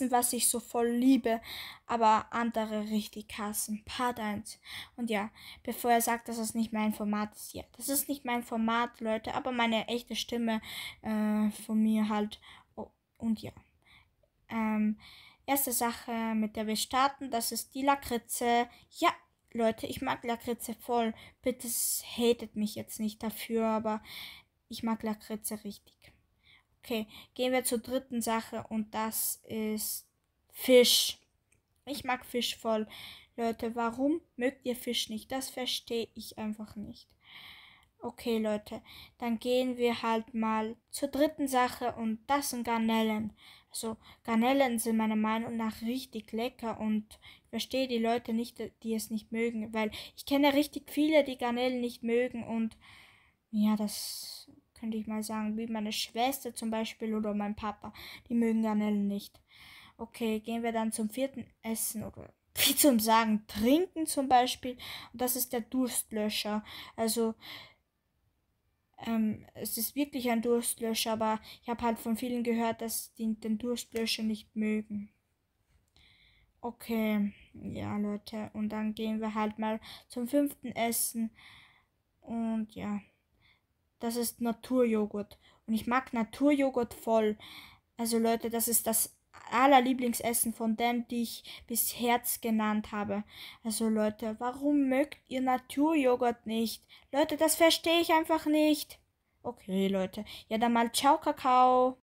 Herzen, was ich so voll liebe, aber andere richtig hassen. Part 1. Und ja, bevor er sagt, dass es nicht mein Format ist, ja, das ist nicht mein Format, Leute, aber meine echte Stimme äh, von mir halt. Oh, und ja. Ähm, erste Sache, mit der wir starten, das ist die Lakritze. Ja, Leute, ich mag Lakritze voll. Bitte hatet mich jetzt nicht dafür, aber ich mag Lakritze richtig. Okay, gehen wir zur dritten Sache und das ist Fisch. Ich mag Fisch voll. Leute, warum mögt ihr Fisch nicht? Das verstehe ich einfach nicht. Okay, Leute, dann gehen wir halt mal zur dritten Sache und das sind Garnelen. Also Garnelen sind meiner Meinung nach richtig lecker und ich verstehe die Leute nicht, die es nicht mögen, weil ich kenne richtig viele, die Garnelen nicht mögen und ja, das könnte ich mal sagen, wie meine Schwester zum Beispiel oder mein Papa. Die mögen Garnelen nicht. Okay, gehen wir dann zum vierten Essen oder wie zum Sagen, Trinken zum Beispiel. Und das ist der Durstlöscher. Also ähm, es ist wirklich ein Durstlöscher, aber ich habe halt von vielen gehört, dass die den Durstlöscher nicht mögen. Okay, ja Leute, und dann gehen wir halt mal zum fünften Essen. Und ja das ist Naturjoghurt. Und ich mag Naturjoghurt voll. Also Leute, das ist das allerlieblingsessen von dem, die ich bis Herz genannt habe. Also Leute, warum mögt ihr Naturjoghurt nicht? Leute, das verstehe ich einfach nicht. Okay, Leute. Ja, dann mal ciao, Kakao.